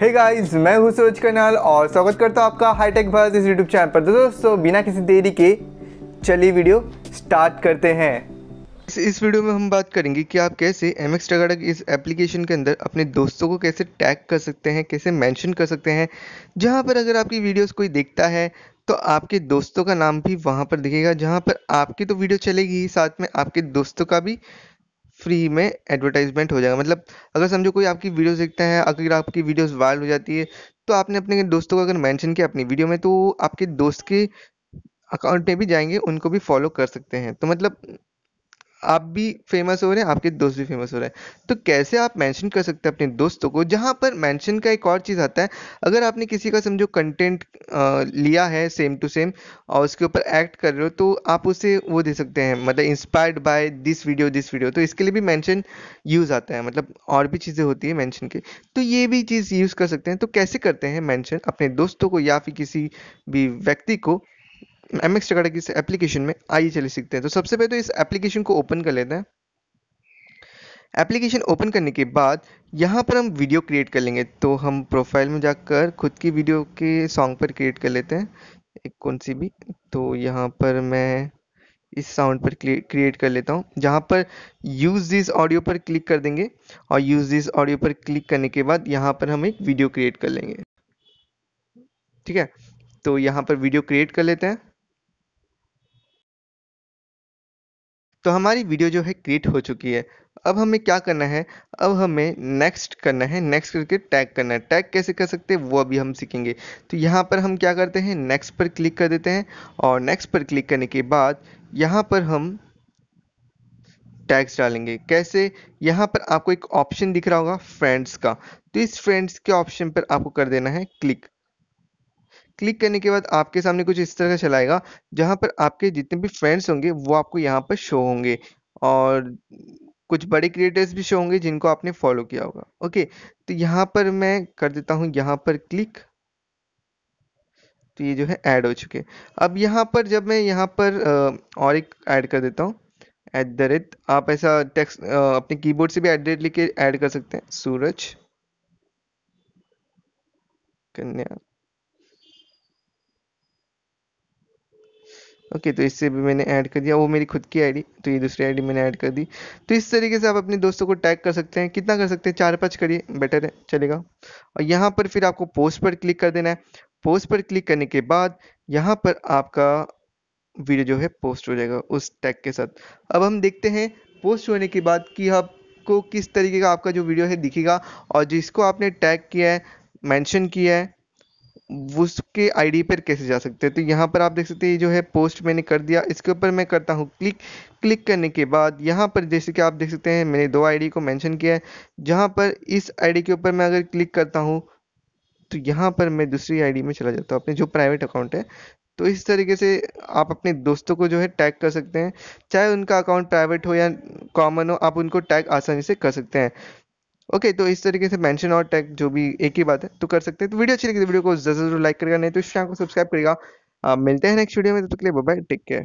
हे hey guys मैं हूं सूरज कनाल और स्वागत करता हूं आपका हाईटेक भारत इस यूट्यूब चैनल पर तो दोस्तों बिना किसी देरी के चलिए वीडियो स्टार्ट करते हैं इस इस वीडियो में हम बात करेंगे कि आप कैसे एम एक्स इस एप्लीकेशन के अंदर अपने दोस्तों को कैसे टैग कर सकते हैं कैसे मेंशन कर सकते हैं जहाँ पर अगर आपकी वीडियोज कोई देखता है तो आपके दोस्तों का नाम भी वहाँ पर दिखेगा जहाँ पर आपकी तो वीडियो चलेगी ही साथ में आपके दोस्तों का भी फ्री में एडवर्टाइजमेंट हो जाएगा मतलब अगर समझो कोई आपकी वीडियोस देखता है अगर आपकी वीडियोस वायरल हो जाती है तो आपने अपने दोस्तों को अगर मेंशन किया अपनी वीडियो में तो आपके दोस्त के अकाउंट में भी जाएंगे उनको भी फॉलो कर सकते हैं तो मतलब आप भी फेमस हो रहे हैं आपके दोस्त भी फेमस हो रहे हैं तो कैसे आप मेंशन कर सकते हैं अपने दोस्तों को जहाँ पर मेंशन का एक और चीज़ आता है अगर आपने किसी का समझो कंटेंट लिया है सेम टू सेम और उसके ऊपर एक्ट कर रहे हो तो आप उसे वो दे सकते हैं मतलब inspired by this video this video तो इसके लिए भी मैंशन यूज़ आता है मतलब और भी चीज़ें होती है मैंशन की तो ये भी चीज़ यूज़ कर सकते हैं तो कैसे करते हैं मैंशन अपने दोस्तों को या फिर किसी भी व्यक्ति को एम एक्स टकाटा की एप्लीकेशन में आइए चले सीखते हैं तो सबसे पहले तो इस एप्लीकेशन को ओपन कर लेते हैं एप्लीकेशन ओपन करने के बाद यहाँ पर हम वीडियो क्रिएट कर लेंगे तो हम प्रोफाइल में जाकर खुद की वीडियो के सॉन्ग पर क्रिएट कर लेते हैं एक कौन सी भी तो यहाँ पर मैं इस साउंड पर क्रिएट कर लेता हूँ जहाँ पर यूज़ दिस ऑडियो पर क्लिक कर देंगे और यूज़ दिस ऑडियो पर क्लिक करने के बाद यहाँ पर हम एक वीडियो क्रिएट कर लेंगे ठीक है तो यहाँ पर वीडियो क्रिएट कर लेते हैं तो हमारी वीडियो जो है क्रिएट हो चुकी है अब हमें क्या करना है अब हमें नेक्स्ट करना है नेक्स्ट करके टैग करना है टैग कैसे कर सकते हैं वो अभी हम सीखेंगे तो यहाँ पर हम क्या करते हैं नेक्स्ट पर क्लिक कर देते हैं और नेक्स्ट पर क्लिक करने के बाद यहाँ पर हम टैग्स डालेंगे कैसे यहाँ पर आपको एक ऑप्शन दिख रहा होगा फ्रेंड्स का तो इस फ्रेंड्स के ऑप्शन पर आपको कर देना है क्लिक क्लिक करने के बाद आपके सामने कुछ इस तरह का चलाएगा जहाँ पर आपके जितने भी फ्रेंड्स होंगे वो आपको यहाँ पर शो होंगे और कुछ बड़े क्रिएटर्स भी शो होंगे जिनको आपने फॉलो किया होगा ओके तो यहाँ पर मैं कर देता हूँ यहाँ पर क्लिक तो ये जो है ऐड हो चुके अब यहाँ पर जब मैं यहाँ पर और एक ऐड कर देता हूँ एट द रेट आप ऐसा टेक्स्ट अपने कीबोर्ड से भी एट द रेट लिख के ऐड कर सकते हैं सूरज कन्या ओके तो इससे भी मैंने ऐड कर दिया वो मेरी खुद की आईडी तो ये दूसरी आईडी मैंने ऐड कर दी तो इस तरीके से आप अपने दोस्तों को टैग कर सकते हैं कितना कर सकते हैं चार पाँच करिए बेटर है चलेगा और यहाँ पर फिर आपको पोस्ट पर क्लिक कर देना है पोस्ट पर क्लिक करने के बाद यहाँ पर आपका वीडियो जो है पोस्ट हो जाएगा उस टैग के साथ अब हम देखते हैं पोस्ट होने के बाद कि आपको किस तरीके का आपका जो वीडियो है दिखेगा और जिसको आपने टैग किया है मैंशन किया है उसके आईडी पर कैसे जा सकते हैं तो यहाँ पर आप देख सकते हैं जो है पोस्ट मैंने कर दिया इसके ऊपर मैं करता हूँ क्लिक क्लिक करने के बाद यहाँ पर जैसे कि आप देख सकते हैं मैंने दो आईडी को मेंशन किया है जहाँ पर इस आईडी के ऊपर मैं अगर क्लिक करता हूँ तो यहाँ पर मैं दूसरी डी में चला जाता हूँ अपने जो प्राइवेट अकाउंट है तो इस तरीके से आप अपने दोस्तों को जो है टैग कर सकते हैं चाहे उनका अकाउंट प्राइवेट हो या कॉमन हो आप उनको टैग आसानी से कर सकते हैं ओके तो इस तरीके से मेंशन और टैग जो भी एक ही बात है तो कर सकते हैं तो वीडियो अच्छी लगी तो वीडियो को जरूर लाइक करेगा नहीं तो इस चैनल को सब्सक्राइब करेगा मिलते हैं नेक्स्ट वीडियो में तो के लिए बाय टेक केयर